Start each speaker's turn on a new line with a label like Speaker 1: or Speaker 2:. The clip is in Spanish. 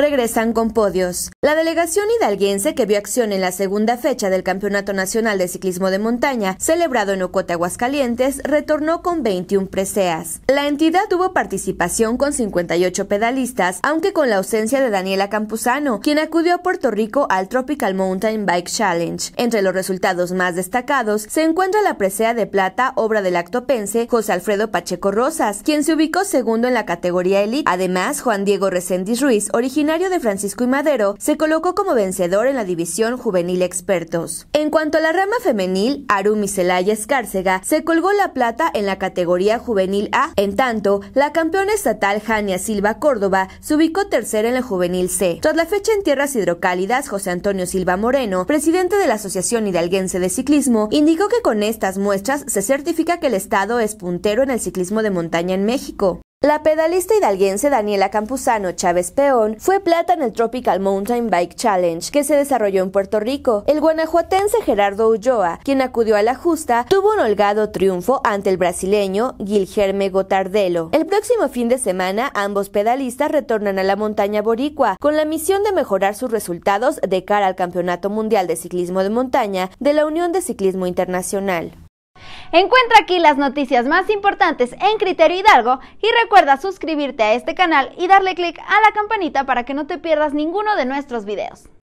Speaker 1: regresan con podios. La delegación hidalguense que vio acción en la segunda fecha del Campeonato Nacional de Ciclismo de Montaña, celebrado en Ocote, Aguascalientes, retornó con 21 preseas. La entidad tuvo participación con 58 pedalistas, aunque con la ausencia de Daniela Campuzano, quien acudió a Puerto Rico al Tropical Mountain Bike Challenge. Entre los resultados más destacados se encuentra la presea de plata, obra del Acto actopense José Alfredo Pacheco Rosas, quien se ubicó segundo en la categoría elite. Además, Juan Diego Reséndiz Ruiz, original de Francisco y Madero, se colocó como vencedor en la división juvenil expertos. En cuanto a la rama femenil, Arumi Celaya Escárcega se colgó la plata en la categoría juvenil A. En tanto, la campeona estatal Jania Silva Córdoba se ubicó tercera en la juvenil C. Tras la fecha en tierras hidrocálidas, José Antonio Silva Moreno, presidente de la Asociación Hidalguense de Ciclismo, indicó que con estas muestras se certifica que el Estado es puntero en el ciclismo de montaña en México. La pedalista hidalguense Daniela Campuzano Chávez Peón fue plata en el Tropical Mountain Bike Challenge que se desarrolló en Puerto Rico. El guanajuatense Gerardo Ulloa, quien acudió a la justa, tuvo un holgado triunfo ante el brasileño Guilherme Gotardelo. El próximo fin de semana, ambos pedalistas retornan a la montaña boricua con la misión de mejorar sus resultados de cara al Campeonato Mundial de Ciclismo de Montaña de la Unión de Ciclismo Internacional.
Speaker 2: Encuentra aquí las noticias más importantes en Criterio Hidalgo y recuerda suscribirte a este canal y darle clic a la campanita para que no te pierdas ninguno de nuestros videos.